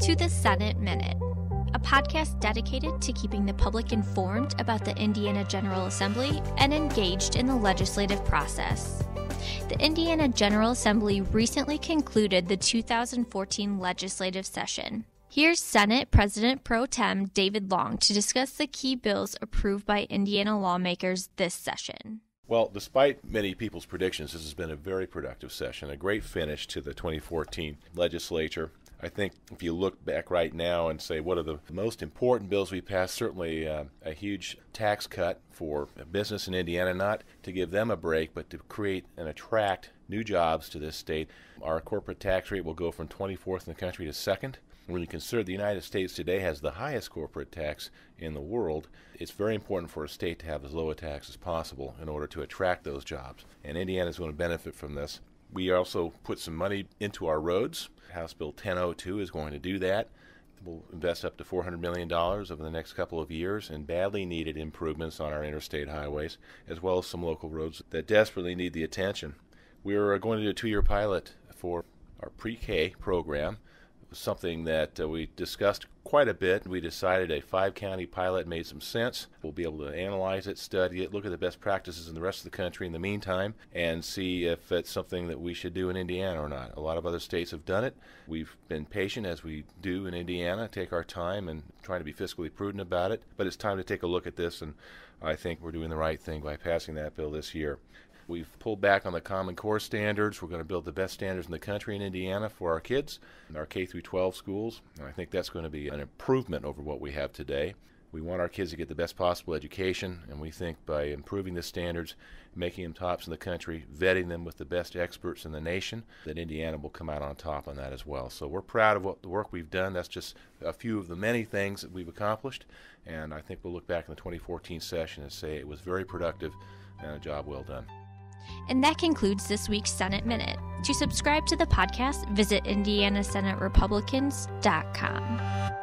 to the Senate Minute, a podcast dedicated to keeping the public informed about the Indiana General Assembly and engaged in the legislative process. The Indiana General Assembly recently concluded the 2014 legislative session. Here's Senate President Pro Tem David Long to discuss the key bills approved by Indiana lawmakers this session. Well, despite many people's predictions, this has been a very productive session, a great finish to the 2014 legislature. I think if you look back right now and say what are the most important bills we passed, certainly uh, a huge tax cut for business in Indiana, not to give them a break, but to create and attract new jobs to this state. Our corporate tax rate will go from 24th in the country to second. When you consider the United States today has the highest corporate tax in the world, it's very important for a state to have as low a tax as possible in order to attract those jobs. And Indiana is going to benefit from this. We also put some money into our roads. House Bill 1002 is going to do that. We'll invest up to $400 million over the next couple of years in badly needed improvements on our interstate highways, as well as some local roads that desperately need the attention. We are going to do a two year pilot for our pre K program something that uh, we discussed quite a bit. We decided a five county pilot made some sense. We'll be able to analyze it, study it, look at the best practices in the rest of the country in the meantime, and see if it's something that we should do in Indiana or not. A lot of other states have done it. We've been patient as we do in Indiana, take our time and trying to be fiscally prudent about it, but it's time to take a look at this and I think we're doing the right thing by passing that bill this year. We've pulled back on the Common Core standards. We're going to build the best standards in the country in Indiana for our kids in our K through 12 schools, and I think that's going to be an improvement over what we have today. We want our kids to get the best possible education, and we think by improving the standards, making them tops in the country, vetting them with the best experts in the nation, that Indiana will come out on top on that as well. So we're proud of what the work we've done. That's just a few of the many things that we've accomplished, and I think we'll look back in the 2014 session and say it was very productive and a job well done. And that concludes this week's Senate Minute. To subscribe to the podcast, visit IndianaSenateRepublicans.com.